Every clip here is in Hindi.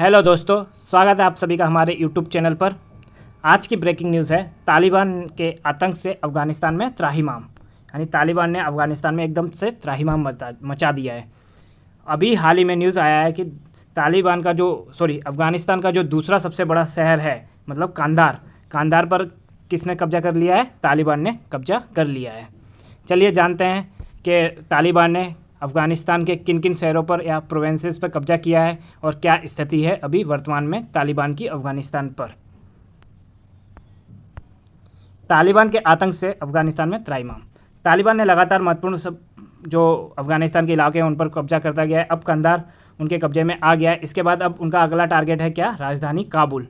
हेलो दोस्तों स्वागत है आप सभी का हमारे यूट्यूब चैनल पर आज की ब्रेकिंग न्यूज़ है तालिबान के आतंक से अफ़गानिस्तान में त्राहिमाम यानी तालिबान ने अफ़गानिस्तान में एकदम से त्राहिमाम मचा दिया है अभी हाल ही में न्यूज़ आया है कि तालिबान का जो सॉरी अफ़गानिस्तान का जो दूसरा सबसे बड़ा शहर है मतलब कांदार कांदार पर किसने कब्जा कर लिया है तालिबान ने कब्जा कर लिया है चलिए जानते हैं कि तालिबान ने अफगानिस्तान के किन किन शहरों पर या प्रोवेंसेस पर कब्जा किया है और क्या स्थिति है अभी वर्तमान में तालिबान की अफगानिस्तान पर तालिबान के आतंक से अफगानिस्तान में त्राईमाम तालिबान ने लगातार महत्वपूर्ण सब जो अफगानिस्तान के इलाके हैं उन पर कब्जा करता गया है अब कंधार उनके कब्जे में आ गया है इसके बाद अब उनका अगला टारगेट है क्या राजधानी काबुल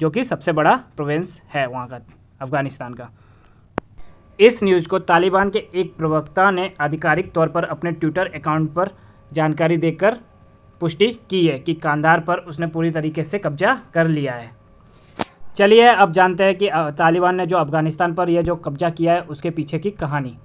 जो कि सबसे बड़ा प्रोवेंस है वहाँ का अफगानिस्तान का इस न्यूज़ को तालिबान के एक प्रवक्ता ने आधिकारिक तौर पर अपने ट्विटर अकाउंट पर जानकारी देकर पुष्टि की है कि कांधार पर उसने पूरी तरीके से कब्जा कर लिया है चलिए अब जानते हैं कि तालिबान ने जो अफ़गानिस्तान पर यह जो कब्जा किया है उसके पीछे की कहानी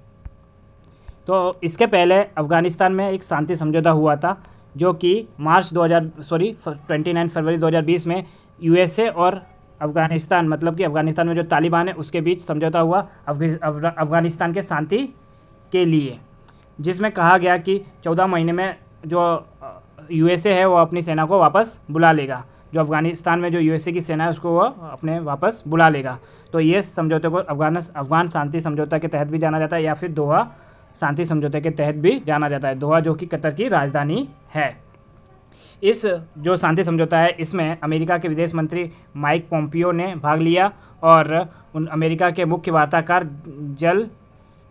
तो इसके पहले अफ़गानिस्तान में एक शांति समझौता हुआ था जो कि मार्च 2000 सॉरी 29 फरवरी 2020 में यूएसए और अफ़गानिस्तान मतलब कि अफ़गानिस्तान में जो तालिबान है उसके बीच समझौता हुआ अफ़गानिस्तान के शांति के लिए जिसमें कहा गया कि चौदह महीने में जो यूएसए है वो अपनी सेना को वापस बुला लेगा जो अफ़गानिस्तान में जो यूएसए की सेना है उसको वो अपने वापस बुला लेगा तो ये समझौते को अफगान अफगान शांति समझौता के तहत भी जाना जाता है या फिर दोहा शांति समझौते के तहत भी जाना जाता है दोहा जो कि कतर की राजधानी है इस जो शांति समझौता है इसमें अमेरिका के विदेश मंत्री माइक पोम्पियो ने भाग लिया और उन अमेरिका के मुख्य वार्ताकार जल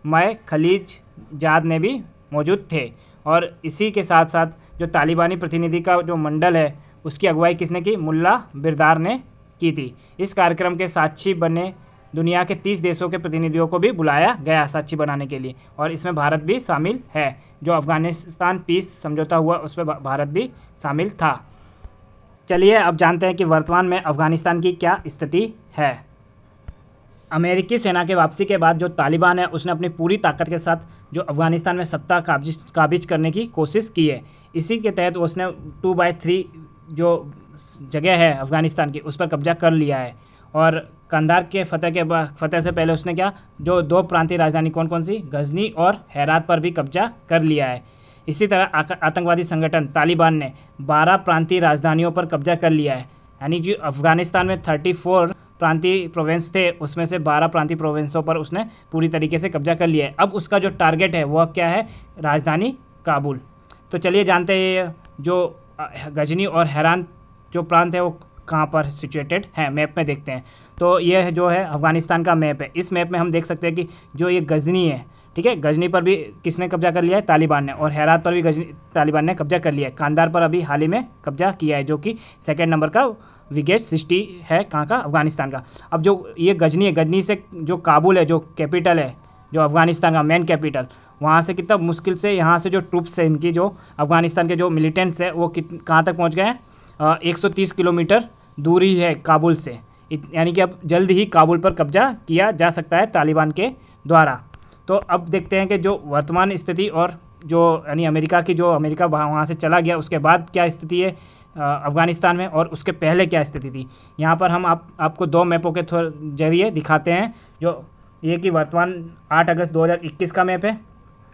मय खलीज जाद ने भी मौजूद थे और इसी के साथ साथ जो तालिबानी प्रतिनिधि का जो मंडल है उसकी अगुवाई किसने की मुल्ला बिरदार ने की थी इस कार्यक्रम के साक्षी बने दुनिया के 30 देशों के प्रतिनिधियों को भी बुलाया गया साक्षी बनाने के लिए और इसमें भारत भी शामिल है जो अफगानिस्तान पीस समझौता हुआ उस पर भारत भी शामिल था चलिए अब जानते हैं कि वर्तमान में अफ़गानिस्तान की क्या स्थिति है अमेरिकी सेना के वापसी के बाद जो तालिबान है उसने अपनी पूरी ताकत के साथ जो अफ़गानिस्तान में सत्ता काबिज काबिज करने की कोशिश की है इसी के तहत उसने टू बाई थ्री जो जगह है अफ़गानिस्तान की उस पर कब्जा कर लिया है और कंदार के फतेह के फतेह से पहले उसने क्या जो दो प्रांतीय राजधानी कौन कौन सी गजनी और हैरात पर भी कब्जा कर लिया है इसी तरह आतंकवादी संगठन तालिबान ने 12 प्रांतीय राजधानियों पर कब्जा कर लिया है यानी कि अफगानिस्तान में 34 प्रांतीय प्रोविंस थे उसमें से 12 प्रांतीय प्रोविंसों पर उसने पूरी तरीके से कब्जा कर लिया है अब उसका जो टारगेट है वह क्या है राजधानी काबुल तो चलिए जानते हैं जो गजनी और हैरान जो प्रांत है वो कहाँ पर सिचुएटेड है मैप में देखते हैं तो यह जो है अफगानिस्तान का मैप है इस मैप में हम देख सकते हैं कि जो ये गजनी है ठीक है गजनी पर भी किसने कब्जा कर लिया है तालिबान ने और हैरात पर भी गजनी तालिबान ने कब्जा कर लिया है कांदार पर अभी हाल ही में कब्जा किया है जो कि सेकेंड नंबर का विगेस्ट सिटी है कहाँ का अफगानिस्तान का अब जो ये गजनी है गजनी से जो काबुल है जो कैपिटल है जो अफगानिस्तान का मेन कैपिटल वहाँ से कितना मुश्किल से यहाँ से जो ट्रूप्स हैं इनकी जो अफगानिस्तान के जो मिलिटेंट्स हैं वो कित कहाँ तक पहुँच गए हैं एक सौ तीस किलोमीटर दूरी है काबुल से यानी कि अब जल्द ही काबुल पर कब्जा किया जा सकता है तालिबान के द्वारा तो अब देखते हैं कि जो वर्तमान स्थिति और जो यानी अमेरिका की जो अमेरिका वहाँ से चला गया उसके बाद क्या स्थिति है अफ़गानिस्तान में और उसके पहले क्या स्थिति थी यहाँ पर हम आप आपको दो मैपों के जरिए दिखाते हैं जो ये कि वर्तमान 8 अगस्त 2021 का मैप है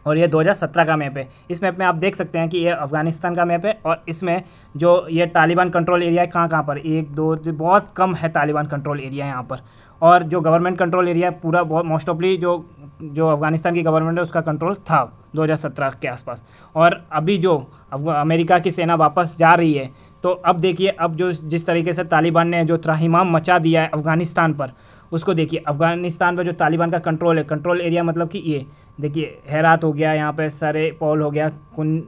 और ये 2017 का मैप है इस मैप में आप देख सकते हैं कि ये अफ़गानिस्तान का मैप है और इसमें जो ये तालिबान कंट्रोल एरिया है कहाँ कहाँ पर एक दो बहुत कम है तालिबान कंट्रोल एरिया यहाँ पर और जो गवर्नमेंट कंट्रोल एरिया है पूरा बहुत मोस्ट ऑफली जो जो अफगानिस्तान की गवर्नमेंट है उसका कंट्रोल था 2017 के आसपास और अभी जो अमेरिका की सेना वापस जा रही है तो अब देखिए अब जो जिस तरीके से तालिबान ने जो त्राहिमाम मचा दिया है अफगानिस्तान पर उसको देखिए अफगानिस्तान पर जो तालिबान का कंट्रोल है कंट्रोल एरिया मतलब कि ये देखिए हैरात हो गया यहाँ पर सरे पौल हो गया कुन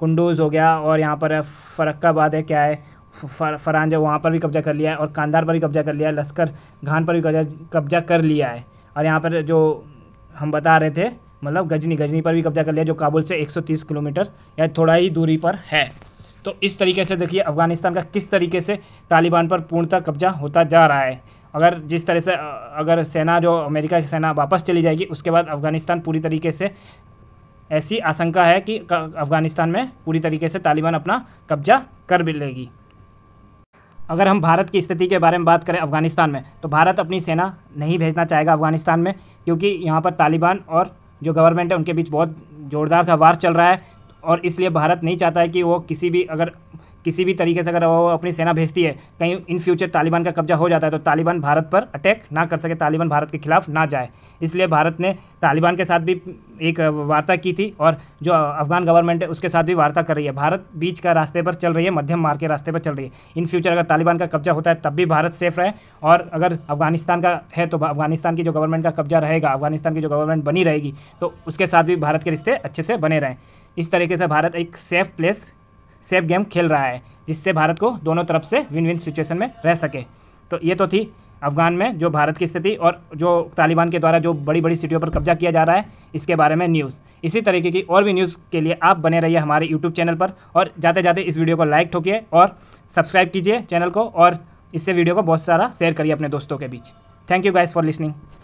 कुंडूज़ हो गया और यहाँ पर फरक्काबाद है क्या है फर, फरहान जो वहाँ पर भी कब्जा कर लिया है और कांदार पर भी कब्जा कर लिया है लश्कर घान पर भी कब्जा कब्जा कर लिया है और यहाँ पर जो हम बता रहे थे मतलब गजनी गजनी पर भी कब्जा कर लिया जो काबुल से 130 किलोमीटर या थोड़ा ही दूरी पर है तो इस तरीके से देखिए अफगानिस्तान का किस तरीके से तालिबान पर पूर्णतः कब्जा होता जा रहा है अगर जिस तरह से अगर सेना जो अमेरिका की सेना वापस चली जाएगी उसके बाद अफगानिस्तान पूरी तरीके से ऐसी आशंका है कि अफगानिस्तान में पूरी तरीके से तालिबान अपना कब्जा कर भी लेगी अगर हम भारत की स्थिति के बारे में बात करें अफ़गानिस्तान में तो भारत अपनी सेना नहीं भेजना चाहेगा अफ़गानिस्तान में क्योंकि यहाँ पर तालिबान और जो गवर्नमेंट है उनके बीच बहुत ज़ोरदार का वार चल रहा है और इसलिए भारत नहीं चाहता है कि वो किसी भी अगर किसी भी तरीके से अगर वो अपनी सेना भेजती है कहीं इन फ्यूचर तालिबान का कब्जा हो जाता है तो तालिबान भारत पर अटैक ना कर सके तालिबान भारत के खिलाफ ना जाए इसलिए भारत ने तालिबान के साथ भी एक वार्ता की थी और जो अफगान गवर्नमेंट है उसके साथ भी वार्ता कर रही है भारत बीच का रास्ते पर चल रही है मध्यम मार्ग के रास्ते पर चल रही है इन फ्यूचर अगर तालिबान का कब्जा होता है तब भी भारत सेफ रहे और अगर अफगानिस्तान का है तो अफगानिस्तान की जो गवर्नमेंट का कब्जा रहेगा अफगानिस्तान की जो गवर्नमेंट बनी रहेगी तो उसके साथ भी भारत के रिश्ते अच्छे से बने रहें इस तरीके से भारत एक सेफ प्लेस सेफ गेम खेल रहा है जिससे भारत को दोनों तरफ से विन विन सिचुएशन में रह सके तो ये तो थी अफगान में जो भारत की स्थिति और जो तालिबान के द्वारा जो बड़ी बड़ी सिटियों पर कब्जा किया जा रहा है इसके बारे में न्यूज़ इसी तरीके की और भी न्यूज़ के लिए आप बने रहिए हमारे यूट्यूब चैनल पर और जाते जाते इस वीडियो को लाइक ठोकिए और सब्सक्राइब कीजिए चैनल को और इससे वीडियो को बहुत सारा शेयर करिए अपने दोस्तों के बीच thank you guys for listening